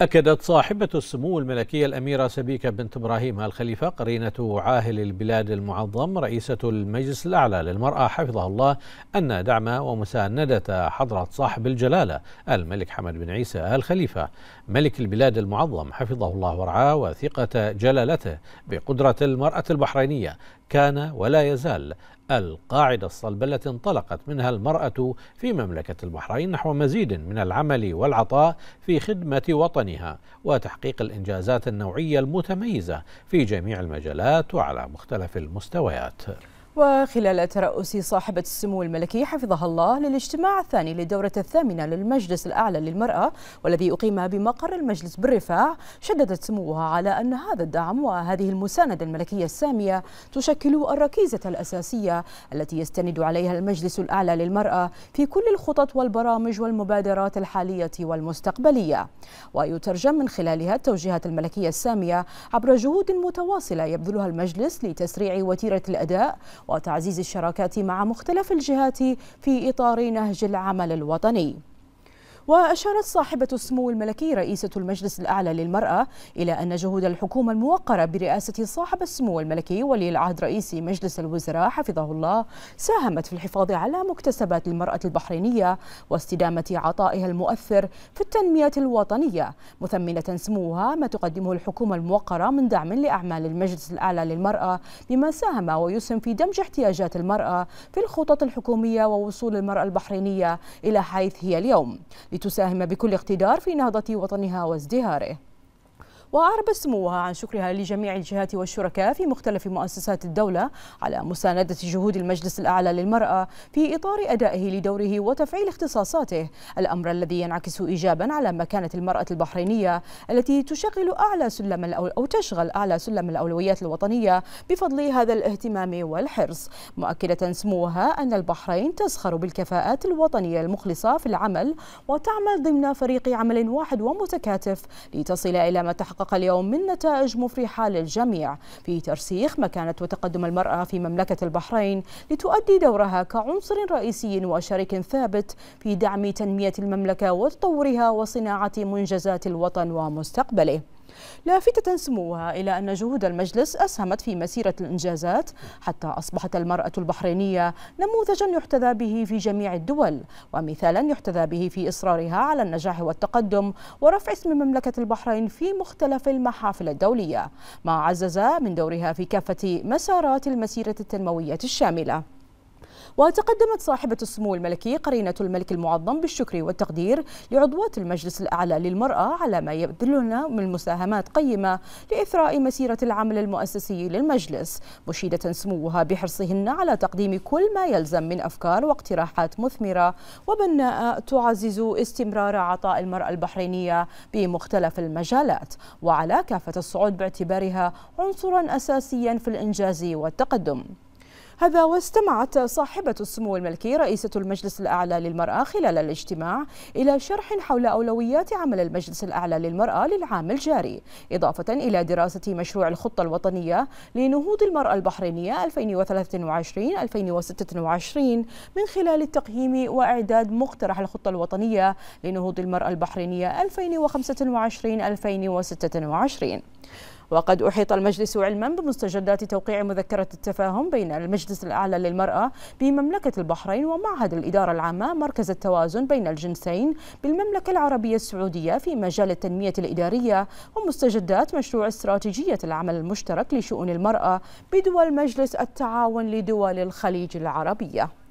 أكدت صاحبة السمو الملكية الأميرة سبيكة بنت إبراهيم الخليفة قرينة عاهل البلاد المعظم رئيسة المجلس الأعلى للمرأة حفظها الله أن دعم ومساندة حضرة صاحب الجلالة الملك حمد بن عيسى الخليفة ملك البلاد المعظم حفظه الله ورعاه وثقة جلالته بقدرة المرأة البحرينية كان ولا يزال القاعدة الصلبة التي انطلقت منها المرأة في مملكة البحرين نحو مزيد من العمل والعطاء في خدمة وطنها وتحقيق الإنجازات النوعية المتميزة في جميع المجالات وعلى مختلف المستويات وخلال ترأس صاحبة السمو الملكي حفظها الله للاجتماع الثاني للدورة الثامنة للمجلس الأعلى للمرأة والذي أقيم بمقر المجلس بالرفاع شددت سموها على أن هذا الدعم وهذه المساندة الملكية السامية تشكل الركيزة الأساسية التي يستند عليها المجلس الأعلى للمرأة في كل الخطط والبرامج والمبادرات الحالية والمستقبلية ويترجم من خلالها التوجيهات الملكية السامية عبر جهود متواصلة يبذلها المجلس لتسريع وتيرة الأداء وتعزيز الشراكات مع مختلف الجهات في إطار نهج العمل الوطني وأشارت صاحبة السمو الملكي رئيسة المجلس الأعلى للمرأة إلى أن جهود الحكومة الموقرة برئاسة صاحب السمو الملكي ولي العهد رئيس مجلس الوزراء حفظه الله ساهمت في الحفاظ على مكتسبات المرأة البحرينية واستدامة عطائها المؤثر في التنمية الوطنية مثمنة سموها ما تقدمه الحكومة الموقرة من دعم لأعمال المجلس الأعلى للمرأة بما ساهم ويسهم في دمج احتياجات المرأة في الخطط الحكومية ووصول المرأة البحرينية إلى حيث هي اليوم لتساهم بكل اقتدار في نهضة وطنها وازدهاره وأعرب سموها عن شكرها لجميع الجهات والشركاء في مختلف مؤسسات الدولة على مساندة جهود المجلس الأعلى للمرأة في إطار أدائه لدوره وتفعيل اختصاصاته الأمر الذي ينعكس إيجابا على مكانة المرأة البحرينية التي تشغل أعلى سلم أو تشغل أعلى سلم الأولويات الوطنية بفضل هذا الاهتمام والحرص مؤكدة سموها أن البحرين تزخر بالكفاءات الوطنية المخلصة في العمل وتعمل ضمن فريق عمل واحد ومتكاتف لتصل إلى ما تحقق حقق اليوم من نتائج مفرحة للجميع في ترسيخ مكانة وتقدم المرأة في مملكة البحرين لتؤدي دورها كعنصر رئيسي وشريك ثابت في دعم تنمية المملكة وتطورها وصناعة منجزات الوطن ومستقبله لافتة سموها إلى أن جهود المجلس أسهمت في مسيرة الإنجازات حتى أصبحت المرأة البحرينية نموذجا يحتذى به في جميع الدول ومثالا يحتذى به في إصرارها على النجاح والتقدم ورفع اسم مملكة البحرين في مختلف المحافل الدولية ما عزز من دورها في كافة مسارات المسيرة التنموية الشاملة وتقدمت صاحبة السمو الملكي قرينة الملك المعظم بالشكر والتقدير لعضوات المجلس الأعلى للمرأة على ما يبذلون من مساهمات قيمة لإثراء مسيرة العمل المؤسسي للمجلس مشيدة سموها بحرصهن على تقديم كل ما يلزم من أفكار واقتراحات مثمرة وبناءة تعزز استمرار عطاء المرأة البحرينية بمختلف المجالات وعلى كافة الصعود باعتبارها عنصرا أساسيا في الإنجاز والتقدم هذا واستمعت صاحبة السمو الملكي رئيسة المجلس الأعلى للمرأة خلال الاجتماع إلى شرح حول أولويات عمل المجلس الأعلى للمرأة للعام الجاري إضافة إلى دراسة مشروع الخطة الوطنية لنهوض المرأة البحرينية 2023-2026 من خلال التقييم وإعداد مقترح الخطة الوطنية لنهوض المرأة البحرينية 2025-2026 وقد أحيط المجلس علما بمستجدات توقيع مذكرة التفاهم بين المجلس الأعلى للمرأة بمملكة البحرين ومعهد الإدارة العامة مركز التوازن بين الجنسين بالمملكة العربية السعودية في مجال التنمية الإدارية ومستجدات مشروع استراتيجية العمل المشترك لشؤون المرأة بدول مجلس التعاون لدول الخليج العربية